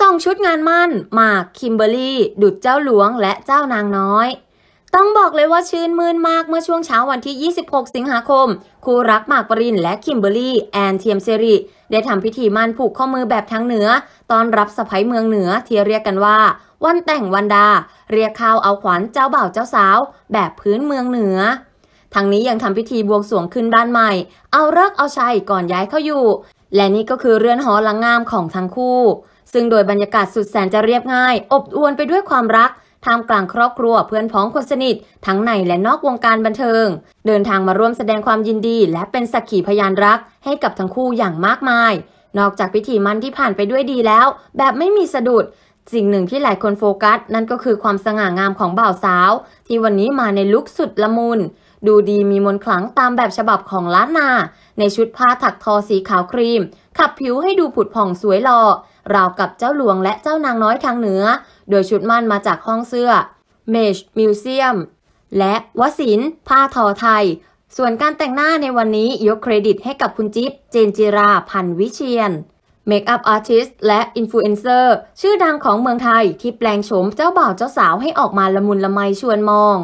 ส่งชุดงานมั่น มากคิมเบอรี่ ดุดเจ้าหลวงและเจ้านางน้อย ต้องบอกเลยว่าชื่นมื่นมากเมื่อช่วงเช้าวันที่ 26 สิงหาคม คู่รักหมากปรินและคิมเบอรี่แอนเทียมเซรีได้ทำพิธีมั่นผูกข้อมือแบบทางเหนือ ตอนรับสะพ้ยเมืองเหนือที่เรียกกันว่า วันแต่งวันดา เรียกข้าวเอาขวัญเจ้าบ่าวเจ้าสาวแบบพื้นเมืองเหนือทางนี้ยังทำพิธีบวงสรวงขึ้นบ้านใหม่ เอาเลิกเอาชัยก่อนย้ายเข้าอยู่ และนี่ก็คือเรือนหอหลังงามของทั้งคู่ซึ่งโดยบรรยากาศสุดแสนจะเรียบง่าย อบอวลไปด้วยความรักท่ามกลางครอบครัวเพื่อนพ้องคนสนิท ทั้งในและนอกวงการบันเทิง เดินทางมาร่วมแสดงความยินดี และเป็นสักขีพยานรักให้กับทั้งคู่อย่างมากมาย นอกจากพิธีมั่นที่ผ่านไปด้วยดีแล้ว แบบไม่มีสะดุดสิ่งหนึ่งที่หลายคนโฟกัสนั่นก็คือความสง่างามของบ่าวสาว ที่วันนี้มาในลุคสุดละมุนดูดีมีมนขลังตามแบบฉบับของล้านนา ในชุดผ้าถักทอสีขาวครีม ขับผิวให้ดูผุดผ่องสวยหล่อราวกับเจ้าหลวงและเจ้านางน้อยทางเหนือ โดยชุดม่านมาจากห้องเสื้อเมชมิวเซียมและวศิน ผ้าทอไทย ส่วนการแต่งหน้าในวันนี้ยกเครดิตให้กับคุณจิ๊บเจนจิราพันวิเชียนเมคอัพอาร์ติสต์และอินฟลูเอนเซอร์ชื่อดังของเมืองไทยที่แปลงโฉมเจ้าบ่าวเจ้าสาวให้ออกมาละมุนละไมชวนมอง